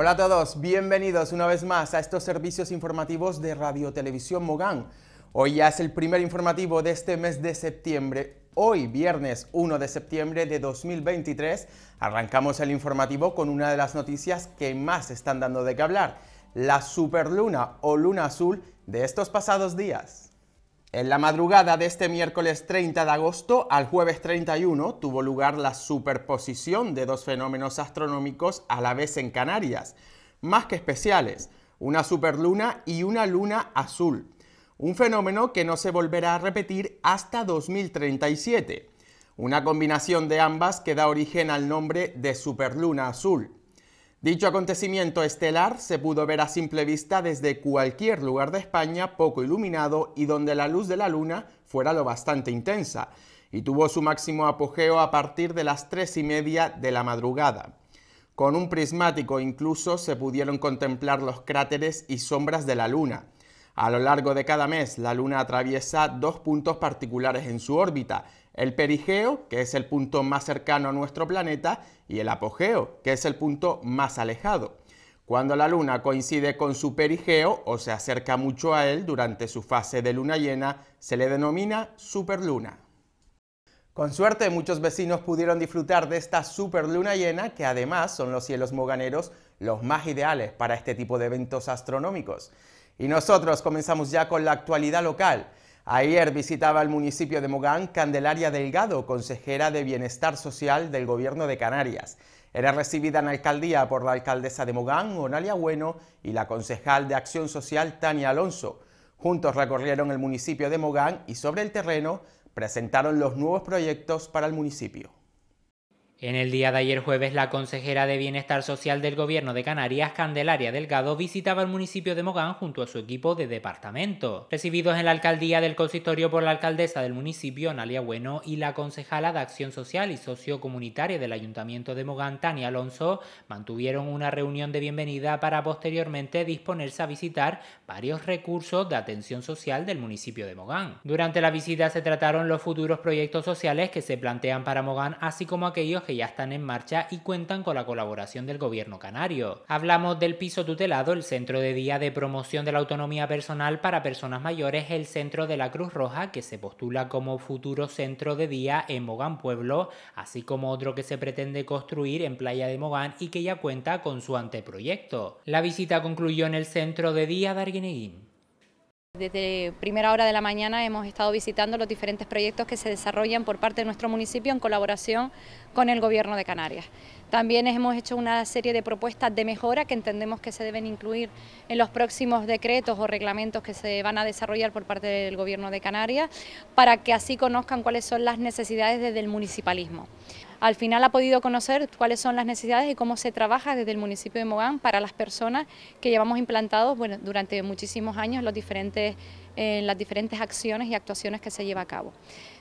Hola a todos, bienvenidos una vez más a estos servicios informativos de Radio Televisión Mogán. Hoy ya es el primer informativo de este mes de septiembre. Hoy, viernes 1 de septiembre de 2023, arrancamos el informativo con una de las noticias que más están dando de qué hablar, la superluna o luna azul de estos pasados días. En la madrugada de este miércoles 30 de agosto al jueves 31 tuvo lugar la superposición de dos fenómenos astronómicos a la vez en Canarias, más que especiales, una superluna y una luna azul, un fenómeno que no se volverá a repetir hasta 2037, una combinación de ambas que da origen al nombre de superluna azul. Dicho acontecimiento estelar se pudo ver a simple vista desde cualquier lugar de España poco iluminado y donde la luz de la luna fuera lo bastante intensa, y tuvo su máximo apogeo a partir de las tres y media de la madrugada. Con un prismático incluso se pudieron contemplar los cráteres y sombras de la luna. A lo largo de cada mes, la luna atraviesa dos puntos particulares en su órbita, el perigeo, que es el punto más cercano a nuestro planeta, y el apogeo, que es el punto más alejado. Cuando la Luna coincide con su perigeo o se acerca mucho a él durante su fase de luna llena, se le denomina superluna. Con suerte, muchos vecinos pudieron disfrutar de esta superluna llena, que además son los cielos moganeros los más ideales para este tipo de eventos astronómicos. Y nosotros comenzamos ya con la actualidad local. Ayer visitaba el municipio de Mogán Candelaria Delgado, consejera de Bienestar Social del Gobierno de Canarias. Era recibida en alcaldía por la alcaldesa de Mogán, Onalia Bueno, y la concejal de Acción Social, Tania Alonso. Juntos recorrieron el municipio de Mogán y sobre el terreno presentaron los nuevos proyectos para el municipio. En el día de ayer jueves, la consejera de Bienestar Social del Gobierno de Canarias, Candelaria Delgado, visitaba el municipio de Mogán junto a su equipo de departamento. Recibidos en la alcaldía del consistorio por la alcaldesa del municipio, Nalia Bueno, y la concejala de Acción Social y Socio Comunitaria del Ayuntamiento de Mogán, Tania Alonso, mantuvieron una reunión de bienvenida para posteriormente disponerse a visitar varios recursos de atención social del municipio de Mogán. Durante la visita se trataron los futuros proyectos sociales que se plantean para Mogán, así como aquellos que ya están en marcha y cuentan con la colaboración del gobierno canario. Hablamos del piso tutelado, el Centro de Día de Promoción de la Autonomía Personal para Personas Mayores, el Centro de la Cruz Roja, que se postula como futuro centro de día en Mogán Pueblo, así como otro que se pretende construir en Playa de Mogán y que ya cuenta con su anteproyecto. La visita concluyó en el Centro de Día de Arguineguín. Desde primera hora de la mañana hemos estado visitando los diferentes proyectos que se desarrollan por parte de nuestro municipio en colaboración con el Gobierno de Canarias. También hemos hecho una serie de propuestas de mejora que entendemos que se deben incluir en los próximos decretos o reglamentos que se van a desarrollar por parte del Gobierno de Canarias para que así conozcan cuáles son las necesidades desde el municipalismo al final ha podido conocer cuáles son las necesidades y cómo se trabaja desde el municipio de Mogán para las personas que llevamos implantados durante muchísimos años los eh, las diferentes acciones y actuaciones que se lleva a cabo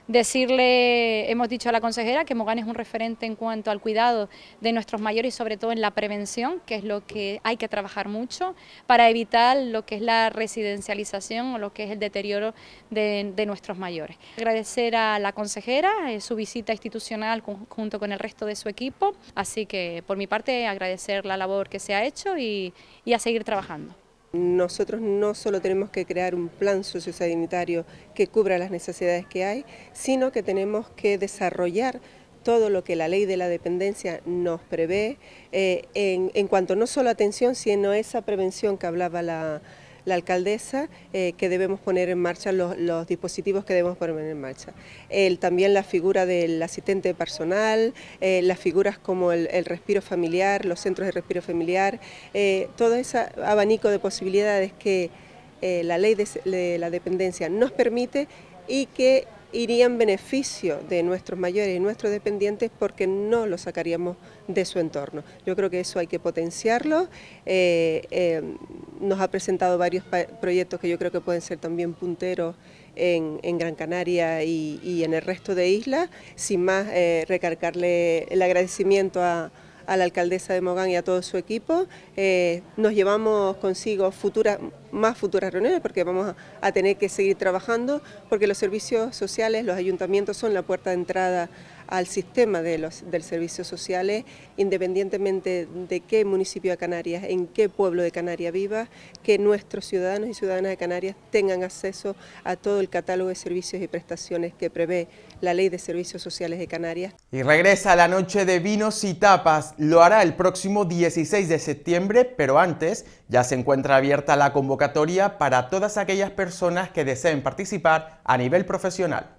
decirle, hemos dicho a la consejera que Mogán es un referente en cuanto al cuidado de nuestros mayores y sobre todo en la prevención, que es lo que hay que trabajar mucho para evitar lo que es la residencialización o lo que es el deterioro de, nuestros mayores. Agradecer a la consejera eh, su visita institucional junto con el resto de su equipo, así que por mi parte agradecer la labor que se ha hecho y a seguir trabajando. Nosotros no solo tenemos que crear un plan sociosanitario que cubra las necesidades que hay, sino que tenemos que desarrollar todo lo que la ley de la dependencia nos prevé eh, en, en cuanto no solo atención, sino esa prevención que hablaba la la alcaldesa eh, que debemos poner en marcha, los, dispositivos que debemos poner en marcha. también la figura del asistente personal, eh, las figuras como el, respiro familiar, los centros de respiro familiar, eh, todo ese abanico de posibilidades que la ley de la dependencia nos permite y que iría en beneficio de nuestros mayores y nuestros dependientes porque no los sacaríamos de su entorno. Yo creo que eso hay que potenciarlo. Eh, eh, nos ha presentado varios proyectos que yo creo que pueden ser también punteros en, Gran Canaria y, en el resto de islas. Sin más, eh, recargarle el agradecimiento a a la alcaldesa de Mogán y a todo su equipo. Eh, nos llevamos consigo futuras, más futuras reuniones porque vamos a tener que seguir trabajando porque los servicios sociales, los ayuntamientos son la puerta de entrada al sistema de los, del servicio sociales, eh, independientemente de qué municipio de Canarias, en qué pueblo de Canarias viva, que nuestros ciudadanos y ciudadanas de Canarias tengan acceso a todo el catálogo de servicios y prestaciones que prevé la Ley de Servicios Sociales de Canarias. Y regresa la noche de vinos y tapas. Lo hará el próximo 16 de septiembre, pero antes ya se encuentra abierta la convocatoria para todas aquellas personas que deseen participar a nivel profesional.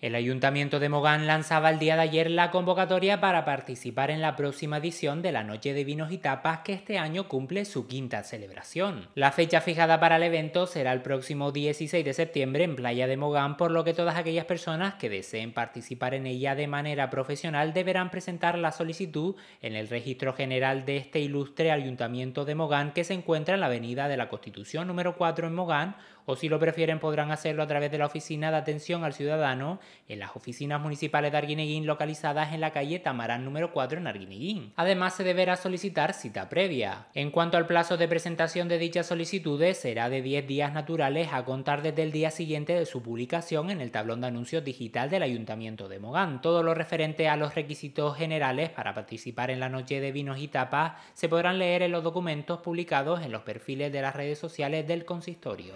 El Ayuntamiento de Mogán lanzaba el día de ayer la convocatoria para participar en la próxima edición de la Noche de Vinos y Tapas que este año cumple su quinta celebración. La fecha fijada para el evento será el próximo 16 de septiembre en Playa de Mogán, por lo que todas aquellas personas que deseen participar en ella de manera profesional deberán presentar la solicitud en el registro general de este ilustre Ayuntamiento de Mogán que se encuentra en la Avenida de la Constitución número 4 en Mogán o si lo prefieren podrán hacerlo a través de la Oficina de Atención al Ciudadano en las oficinas municipales de Arguineguín localizadas en la calle Tamarán número 4 en Arguineguín. Además se deberá solicitar cita previa. En cuanto al plazo de presentación de dichas solicitudes será de 10 días naturales a contar desde el día siguiente de su publicación en el tablón de anuncios digital del Ayuntamiento de Mogán. Todo lo referente a los requisitos generales para participar en la noche de vinos y tapas se podrán leer en los documentos publicados en los perfiles de las redes sociales del consistorio.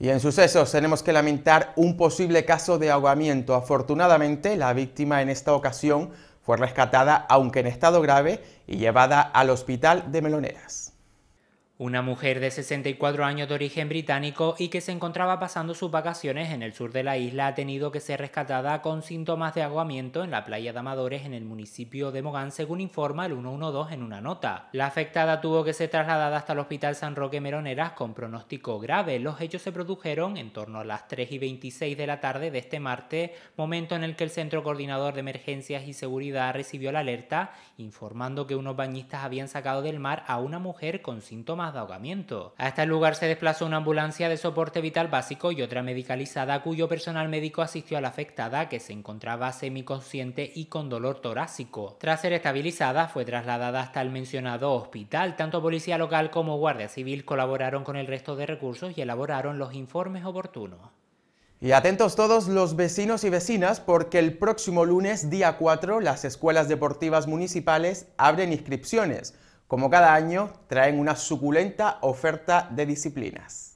Y en sucesos tenemos que lamentar un posible caso de ahogamiento. Afortunadamente, la víctima en esta ocasión fue rescatada, aunque en estado grave, y llevada al hospital de Meloneras una mujer de 64 años de origen británico y que se encontraba pasando sus vacaciones en el sur de la isla ha tenido que ser rescatada con síntomas de aguamiento en la playa de Amadores en el municipio de Mogán, según informa el 112 en una nota. La afectada tuvo que ser trasladada hasta el Hospital San Roque Meroneras con pronóstico grave. Los hechos se produjeron en torno a las 3 y 26 de la tarde de este martes, momento en el que el Centro Coordinador de Emergencias y Seguridad recibió la alerta informando que unos bañistas habían sacado del mar a una mujer con síntomas de ahogamiento. el este lugar se desplazó una ambulancia de soporte vital básico y otra medicalizada cuyo personal médico asistió a la afectada que se encontraba semiconsciente y con dolor torácico. Tras ser estabilizada fue trasladada hasta el mencionado hospital. Tanto policía local como guardia civil colaboraron con el resto de recursos y elaboraron los informes oportunos. Y atentos todos los vecinos y vecinas porque el próximo lunes, día 4, las escuelas deportivas municipales abren inscripciones. Como cada año, traen una suculenta oferta de disciplinas.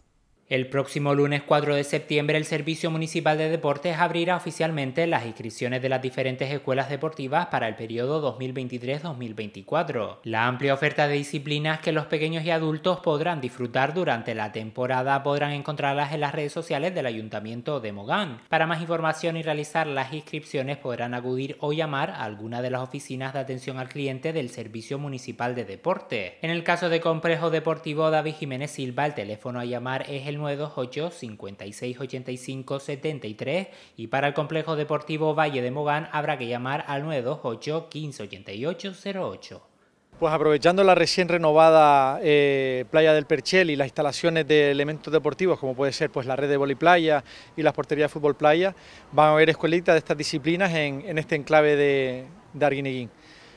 El próximo lunes 4 de septiembre el Servicio Municipal de Deportes abrirá oficialmente las inscripciones de las diferentes escuelas deportivas para el periodo 2023-2024. La amplia oferta de disciplinas que los pequeños y adultos podrán disfrutar durante la temporada podrán encontrarlas en las redes sociales del Ayuntamiento de Mogán. Para más información y realizar las inscripciones podrán acudir o llamar a alguna de las oficinas de atención al cliente del Servicio Municipal de deportes. En el caso de Complejo Deportivo David Jiménez Silva, el teléfono a llamar es el 928-5685-73 y para el complejo deportivo Valle de Mogán habrá que llamar al 928-1588-08. Pues aprovechando la recién renovada eh, playa del Perchel y las instalaciones de elementos deportivos, como puede ser pues, la red de playa y las porterías de fútbol playa, van a haber escuelitas de estas disciplinas en, este enclave de, de Arguineguín.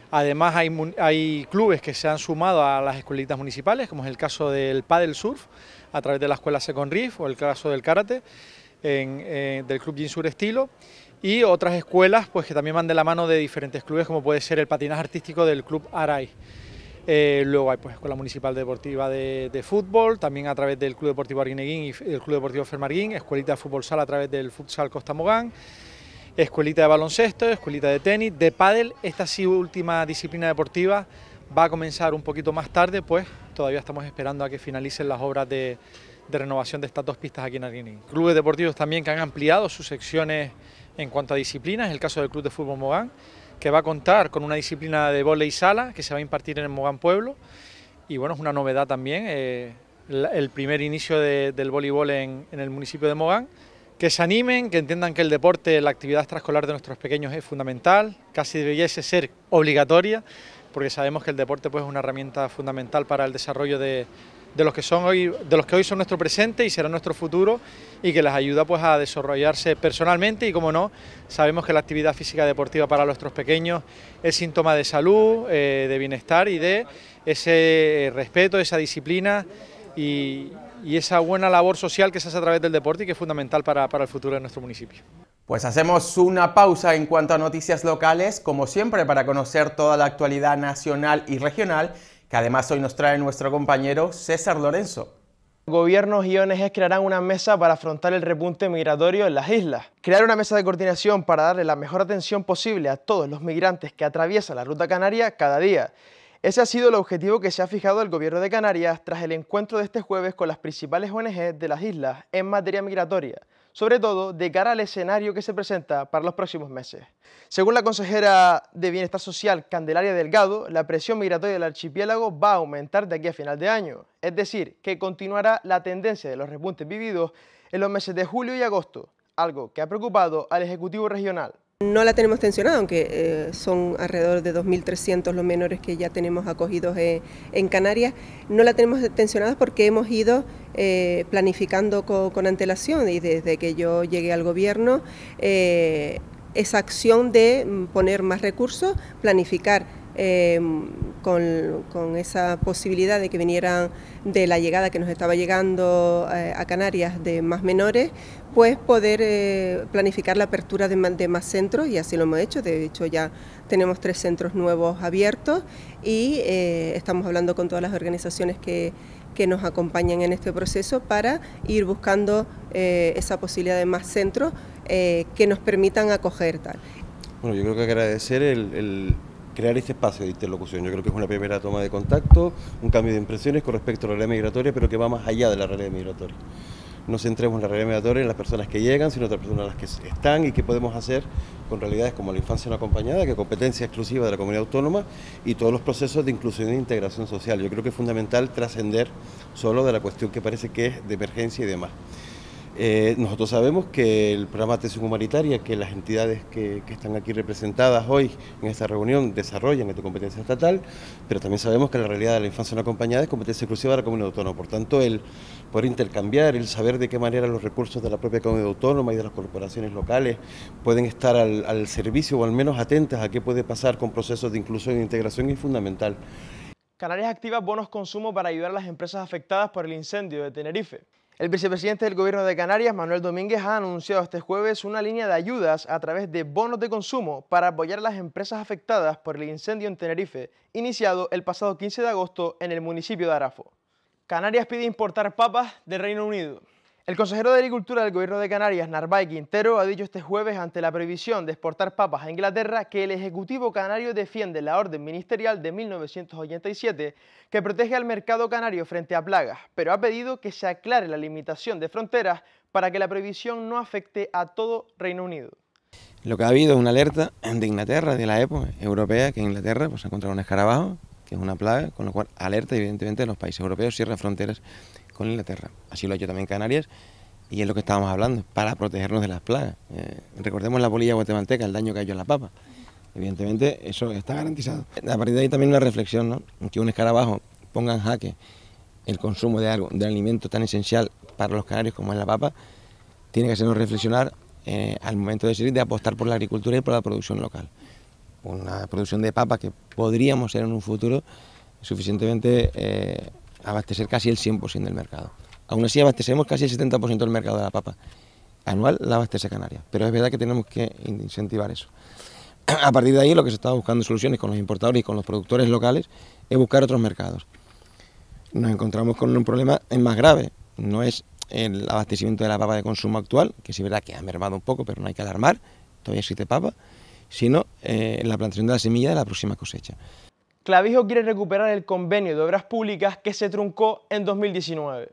Además hay, clubes que se han sumado a las escuelitas municipales, como es el caso del Padel Surf, a través de la escuela Second Riff, o el caso del Karate, eh, del Club Jinsur Estilo, y otras escuelas pues, que también van de la mano de diferentes clubes, como puede ser el patinaje artístico del Club Aray. Eh, luego hay pues Escuela Municipal Deportiva de, Fútbol, también a través del Club Deportivo Arguineguín y el Club Deportivo Fermarguín, Escuelita de Fútbol Sala a través del Futsal Costa Mogán, escuelita de baloncesto, escuelita de tenis, de pádel, esta sí última disciplina deportiva va a comenzar un poquito más tarde, pues todavía estamos esperando a que finalicen las obras de, renovación de estas dos pistas aquí en Arguiní. Clubes deportivos también que han ampliado sus secciones en cuanto a disciplinas, el caso del Club de Fútbol Mogán, que va a contar con una disciplina de y sala que se va a impartir en el Mogán Pueblo, y bueno, es una novedad también, eh, el primer inicio del voleibol en el municipio de Mogán, que se animen, que entiendan que el deporte, la actividad extraescolar de nuestros pequeños es fundamental, casi debiese ser obligatoria, porque sabemos que el deporte pues, es una herramienta fundamental para el desarrollo de, los que son hoy, de los que hoy son nuestro presente y será nuestro futuro y que les ayuda pues, a desarrollarse personalmente y, como no, sabemos que la actividad física deportiva para nuestros pequeños es síntoma de salud, eh, de bienestar y de ese respeto, esa disciplina y, y esa buena labor social que se hace a través del deporte y que es fundamental para, el futuro de nuestro municipio. Pues hacemos una pausa en cuanto a noticias locales, como siempre, para conocer toda la actualidad nacional y regional, que además hoy nos trae nuestro compañero César Lorenzo. Gobiernos y ONGs crearán una mesa para afrontar el repunte migratorio en las islas. Crear una mesa de coordinación para darle la mejor atención posible a todos los migrantes que atraviesan la ruta canaria cada día. Ese ha sido el objetivo que se ha fijado el Gobierno de Canarias tras el encuentro de este jueves con las principales ONG de las islas en materia migratoria, sobre todo de cara al escenario que se presenta para los próximos meses. Según la consejera de Bienestar Social, Candelaria Delgado, la presión migratoria del archipiélago va a aumentar de aquí a final de año, es decir, que continuará la tendencia de los repuntes vividos en los meses de julio y agosto, algo que ha preocupado al Ejecutivo Regional. No la tenemos tensionada, aunque eh, son alrededor de 2.300 los menores que ya tenemos acogidos eh, en Canarias. No la tenemos tensionada porque hemos ido eh, planificando con, antelación y desde que yo llegué al gobierno, esa acción de mm, poner más recursos, planificar con, esa posibilidad de que vinieran de la llegada que nos estaba llegando a Canarias de más menores, pues poder eh, planificar la apertura de más, centros y así lo hemos hecho. De hecho ya tenemos tres centros nuevos abiertos y eh, estamos hablando con todas las organizaciones que, nos acompañan en este proceso para ir buscando eh, esa posibilidad de más centros que nos permitan acoger tal. Bueno, yo creo que agradecer el, el crear este espacio de interlocución. Yo creo que es una primera toma de contacto, un cambio de impresiones con respecto a la realidad migratoria, pero que va más allá de la realidad migratoria no centremos en la realidad migratoria, en las personas que llegan, sino en las personas que están y qué podemos hacer con realidades como la infancia no acompañada, que es competencia exclusiva de la comunidad autónoma, y todos los procesos de inclusión e integración social. Yo creo que es fundamental trascender solo de la cuestión que parece que es de emergencia y demás. Eh, nosotros sabemos que el programa de atención humanitaria, que las entidades que, están aquí representadas hoy en esta reunión desarrollan esta competencia estatal, pero también sabemos que la realidad de la infancia no acompañada es competencia exclusiva de la comunidad autónoma. Por tanto, el poder intercambiar, el saber de qué manera los recursos de la propia comunidad autónoma y de las corporaciones locales pueden estar al, al servicio o al menos atentas a qué puede pasar con procesos de inclusión e integración es fundamental. Canarias activa bonos consumo para ayudar a las empresas afectadas por el incendio de Tenerife. El vicepresidente del Gobierno de Canarias, Manuel Domínguez, ha anunciado este jueves una línea de ayudas a través de bonos de consumo para apoyar a las empresas afectadas por el incendio en Tenerife, iniciado el pasado 15 de agosto en el municipio de Arafo. Canarias pide importar papas del Reino Unido. El consejero de Agricultura del Gobierno de Canarias, Narváez Quintero, ha dicho este jueves ante la prohibición de exportar papas a Inglaterra que el Ejecutivo canario defiende la orden ministerial de 1987 que protege al mercado canario frente a plagas, pero ha pedido que se aclare la limitación de fronteras para que la prohibición no afecte a todo Reino Unido. Lo que ha habido es una alerta de Inglaterra, de la EPO europea, que en Inglaterra pues, ha encontrado un escarabajo, que es una plaga, con lo cual alerta evidentemente a los países europeos, cierra fronteras con Inglaterra. Así lo ha hecho también Canarias y es lo que estábamos hablando, para protegernos de las plagas. Eh, recordemos la bolilla guatemalteca, el daño que ha hecho a la papa. Evidentemente eso está garantizado. A partir de ahí también una reflexión, ¿no? que un escarabajo ponga en jaque el consumo de algo, de alimento tan esencial para los canarios como es la papa, tiene que hacernos reflexionar eh, al momento de decidir de apostar por la agricultura y por la producción local. Una producción de papa que podríamos ser en un futuro suficientemente eh, abastecer casi el 100% del mercado. Aún así abastecemos casi el 70% del mercado de la papa. Anual la abastece Canarias, pero es verdad que tenemos que incentivar eso. A partir de ahí lo que se está buscando soluciones con los importadores y con los productores locales es buscar otros mercados. Nos encontramos con un problema más grave, no es el abastecimiento de la papa de consumo actual, que sí es verdad que ha mermado un poco, pero no hay que alarmar, todavía existe papa, sino eh, la plantación de la semilla de la próxima cosecha. Clavijo quiere recuperar el convenio de obras públicas que se truncó en 2019.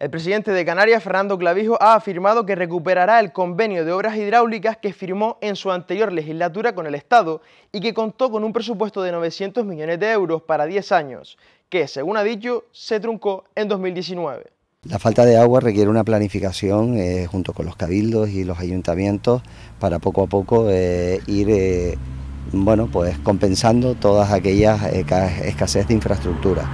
El presidente de Canarias, Fernando Clavijo, ha afirmado que recuperará el convenio de obras hidráulicas que firmó en su anterior legislatura con el Estado y que contó con un presupuesto de 900 millones de euros para 10 años, que, según ha dicho, se truncó en 2019. La falta de agua requiere una planificación eh, junto con los cabildos y los ayuntamientos para poco a poco eh, ir... Eh, bueno, pues compensando todas aquellas escasez de infraestructura.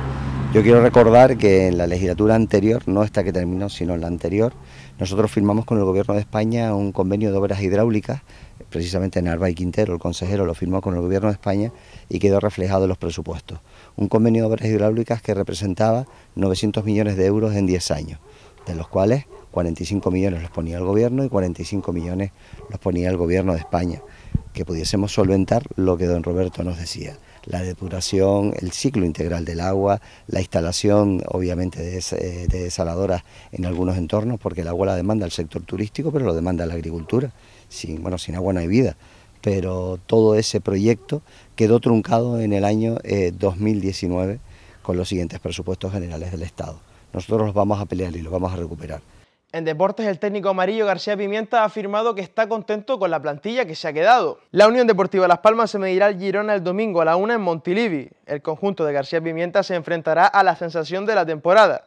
Yo quiero recordar que en la legislatura anterior, no esta que terminó, sino en la anterior, nosotros firmamos con el Gobierno de España un convenio de obras hidráulicas, precisamente Arba y Quintero, el consejero, lo firmó con el Gobierno de España y quedó reflejado en los presupuestos. Un convenio de obras hidráulicas que representaba 900 millones de euros en 10 años, de los cuales 45 millones los ponía el Gobierno y 45 millones los ponía el Gobierno de España que pudiésemos solventar lo que don Roberto nos decía, la depuración, el ciclo integral del agua, la instalación obviamente eh, de, desaladoras en algunos entornos, porque el agua la demanda el sector turístico, pero lo demanda la agricultura. Sin, bueno, sin agua no hay vida, pero todo ese proyecto quedó truncado en el año 2019 eh, con los siguientes presupuestos generales del Estado. Nosotros los vamos a pelear y los vamos a recuperar. En Deportes, el técnico amarillo García Pimienta ha afirmado que está contento con la plantilla que se ha quedado. La Unión Deportiva Las Palmas se medirá al Girona el domingo a la una en Montilivi. El conjunto de García Pimienta se enfrentará a la sensación de la temporada.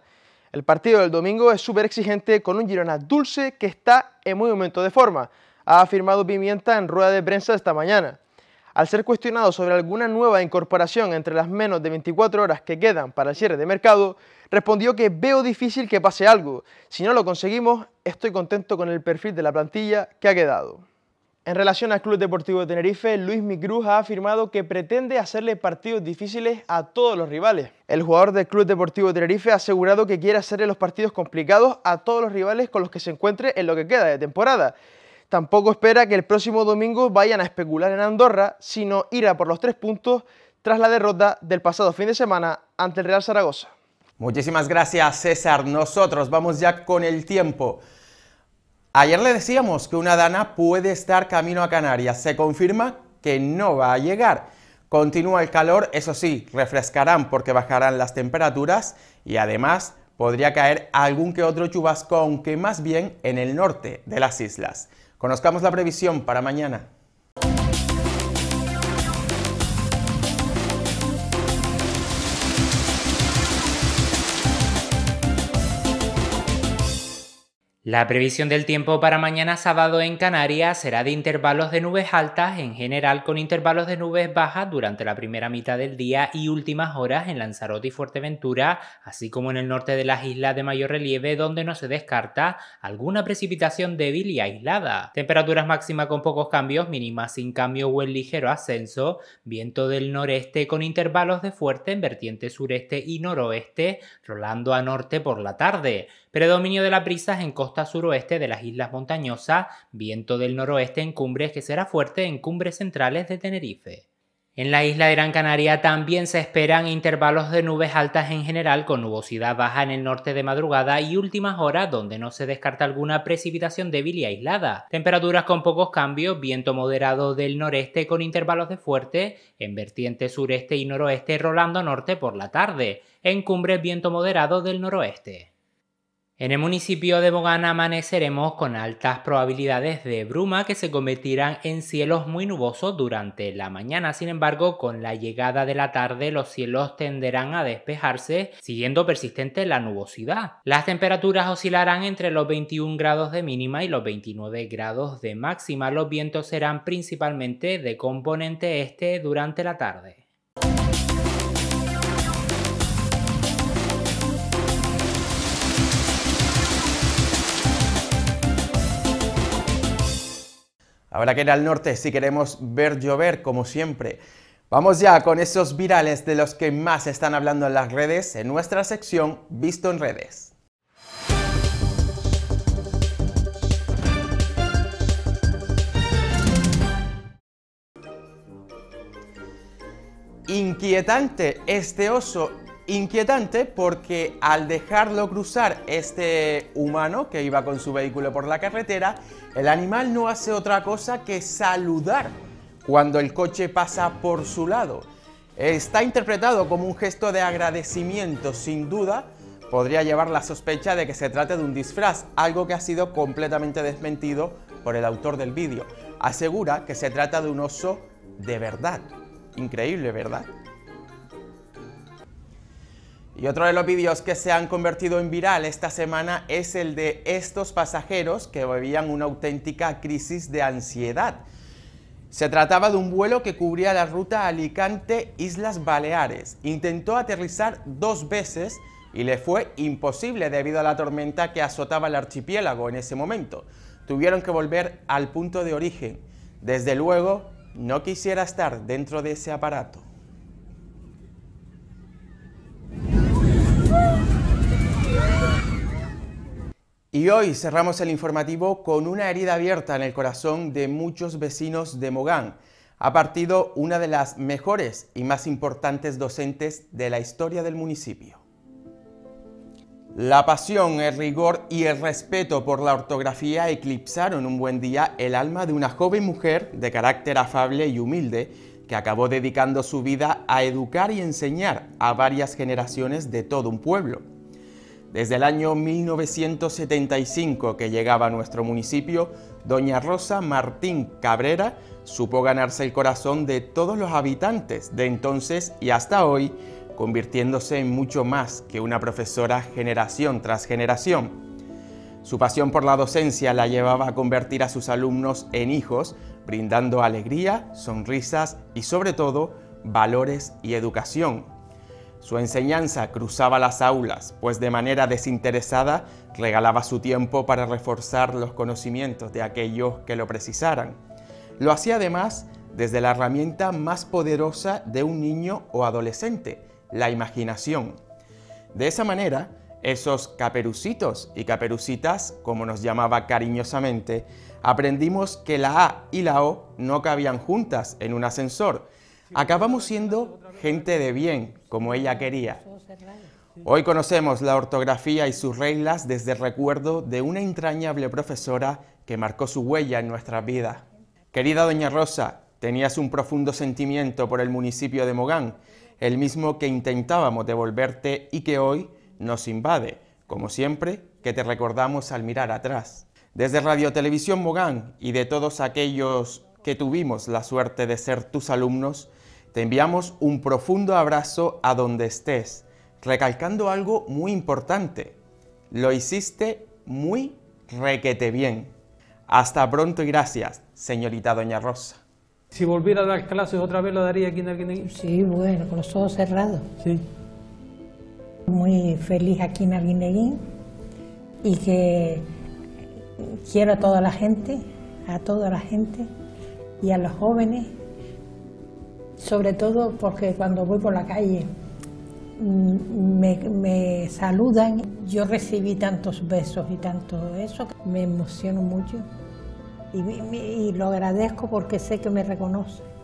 El partido del domingo es súper exigente con un Girona dulce que está en muy momento de forma, ha afirmado Pimienta en rueda de prensa esta mañana al ser cuestionado sobre alguna nueva incorporación entre las menos de 24 horas que quedan para el cierre de mercado, respondió que veo difícil que pase algo. Si no lo conseguimos, estoy contento con el perfil de la plantilla que ha quedado. En relación al Club Deportivo de Tenerife, Luis Micruz ha afirmado que pretende hacerle partidos difíciles a todos los rivales. El jugador del Club Deportivo de Tenerife ha asegurado que quiere hacerle los partidos complicados a todos los rivales con los que se encuentre en lo que queda de temporada tampoco espera que el próximo domingo vayan a especular en Andorra, sino ir a por los tres puntos tras la derrota del pasado fin de semana ante el Real Zaragoza. Muchísimas gracias César. Nosotros vamos ya con el tiempo. Ayer le decíamos que una dana puede estar camino a Canarias. Se confirma que no va a llegar. Continúa el calor, eso sí, refrescarán porque bajarán las temperaturas y además podría caer algún que otro chubascón, aunque más bien en el norte de las islas. Conozcamos la previsión para mañana. La previsión del tiempo para mañana sábado en Canarias será de intervalos de nubes altas en general con intervalos de nubes bajas durante la primera mitad del día y últimas horas en Lanzarote y Fuerteventura, así como en el norte de las islas de mayor relieve donde no se descarta alguna precipitación débil y aislada. Temperaturas máximas con pocos cambios, mínimas sin cambio o el ligero ascenso, viento del noreste con intervalos de fuerte en vertiente sureste y noroeste, rolando a norte por la tarde, predominio de las brisas en costa a suroeste de las islas montañosas, viento del noroeste en cumbres que será fuerte en cumbres centrales de Tenerife. En la isla de Gran Canaria también se esperan intervalos de nubes altas en general con nubosidad baja en el norte de madrugada y últimas horas donde no se descarta alguna precipitación débil y aislada. Temperaturas con pocos cambios, viento moderado del noreste con intervalos de fuerte en vertientes sureste y noroeste rolando norte por la tarde. En cumbres viento moderado del noroeste. En el municipio de Bogana amaneceremos con altas probabilidades de bruma que se convertirán en cielos muy nubosos durante la mañana. Sin embargo, con la llegada de la tarde los cielos tenderán a despejarse, siguiendo persistente la nubosidad. Las temperaturas oscilarán entre los 21 grados de mínima y los 29 grados de máxima. Los vientos serán principalmente de componente este durante la tarde. Habrá que ir al norte si queremos ver llover, como siempre. Vamos ya con esos virales de los que más están hablando en las redes en nuestra sección Visto en redes. Inquietante, este oso Inquietante porque al dejarlo cruzar este humano que iba con su vehículo por la carretera, el animal no hace otra cosa que saludar cuando el coche pasa por su lado. Está interpretado como un gesto de agradecimiento, sin duda, podría llevar la sospecha de que se trate de un disfraz, algo que ha sido completamente desmentido por el autor del vídeo. Asegura que se trata de un oso de verdad. Increíble, ¿verdad? Y otro de los vídeos que se han convertido en viral esta semana es el de estos pasajeros que vivían una auténtica crisis de ansiedad. Se trataba de un vuelo que cubría la ruta Alicante-Islas Baleares. Intentó aterrizar dos veces y le fue imposible debido a la tormenta que azotaba el archipiélago en ese momento. Tuvieron que volver al punto de origen. Desde luego, no quisiera estar dentro de ese aparato. Y hoy cerramos el informativo con una herida abierta en el corazón de muchos vecinos de Mogán. Ha partido una de las mejores y más importantes docentes de la historia del municipio. La pasión, el rigor y el respeto por la ortografía eclipsaron un buen día el alma de una joven mujer de carácter afable y humilde que acabó dedicando su vida a educar y enseñar a varias generaciones de todo un pueblo. Desde el año 1975 que llegaba a nuestro municipio, doña Rosa Martín Cabrera supo ganarse el corazón de todos los habitantes de entonces y hasta hoy, convirtiéndose en mucho más que una profesora generación tras generación. Su pasión por la docencia la llevaba a convertir a sus alumnos en hijos, brindando alegría, sonrisas y sobre todo valores y educación su enseñanza cruzaba las aulas, pues de manera desinteresada regalaba su tiempo para reforzar los conocimientos de aquellos que lo precisaran. Lo hacía además desde la herramienta más poderosa de un niño o adolescente, la imaginación. De esa manera, esos caperucitos y caperucitas, como nos llamaba cariñosamente, aprendimos que la A y la O no cabían juntas en un ascensor, acabamos siendo gente de bien, como ella quería. Hoy conocemos la ortografía y sus reglas desde el recuerdo de una entrañable profesora que marcó su huella en nuestra vida. Querida doña Rosa, tenías un profundo sentimiento por el municipio de Mogán, el mismo que intentábamos devolverte y que hoy nos invade, como siempre que te recordamos al mirar atrás. Desde Radio Televisión Mogán y de todos aquellos que tuvimos la suerte de ser tus alumnos, te enviamos un profundo abrazo a donde estés, recalcando algo muy importante. Lo hiciste muy requete bien. Hasta pronto y gracias, señorita Doña Rosa. Si volviera a dar clases otra vez, ¿lo daría aquí en Alguineguín. Sí, bueno, con los ojos cerrados. Sí. Muy feliz aquí en Alguineguín y que quiero a toda la gente, a toda la gente y a los jóvenes sobre todo porque cuando voy por la calle mm, me, saludan, yo recibí tantos besos y tanto eso, me emociono mucho y, y lo agradezco porque sé que me reconocen.